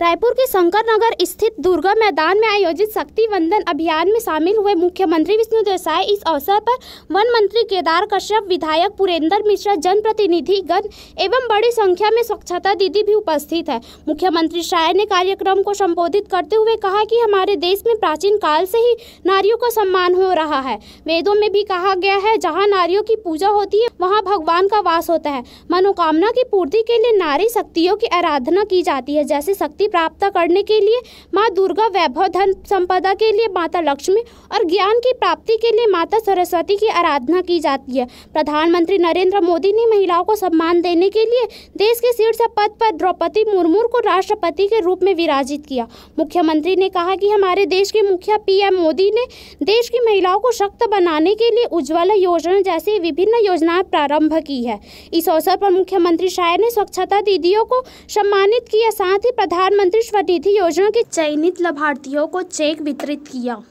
रायपुर के शंकर नगर स्थित दुर्गा मैदान में आयोजित शक्ति वंदन अभियान में शामिल हुए मुख्यमंत्री विष्णु देसाई इस अवसर पर वन मंत्री केदार कश्यप विधायक पुरेंद्र मिश्रा जनप्रतिनिधि गण एवं बड़ी संख्या में स्वच्छता दीदी भी उपस्थित है मुख्यमंत्री शायर ने कार्यक्रम को संबोधित करते हुए कहा कि हमारे देश में प्राचीन काल से ही नारियों का सम्मान हो रहा है वेदों में भी कहा गया है जहाँ नारियों की पूजा होती है वहाँ भगवान का वास होता है मनोकामना की पूर्ति के लिए नारी शक्तियों की आराधना की जाती है जैसे शक्ति की प्राप्त करने के लिए माँ दुर्गा वैभव धन संपदा के लिए माता लक्ष्मी और ज्ञान की प्राप्ति के लिए माता सरस्वती की आराधना की जाती है प्रधानमंत्री नरेंद्र मोदी ने महिलाओं को सम्मान देने के लिए देश के शीर्ष पद पर द्रौपदी मुर्मू को राष्ट्रपति के रूप में विराजित किया मुख्यमंत्री ने कहा कि हमारे देश के मुखिया पीएम मोदी ने देश की महिलाओं को शक्त बनाने के लिए उज्ज्वला योजना जैसी विभिन्न योजनाएं प्रारंभ की है इस अवसर पर मुख्यमंत्री शायर ने स्वच्छता दीदियों को सम्मानित किया साथ ही प्रधान प्रधानमंत्री स्वनिधि योजना के चयनित लाभार्थियों को चेक वितरित किया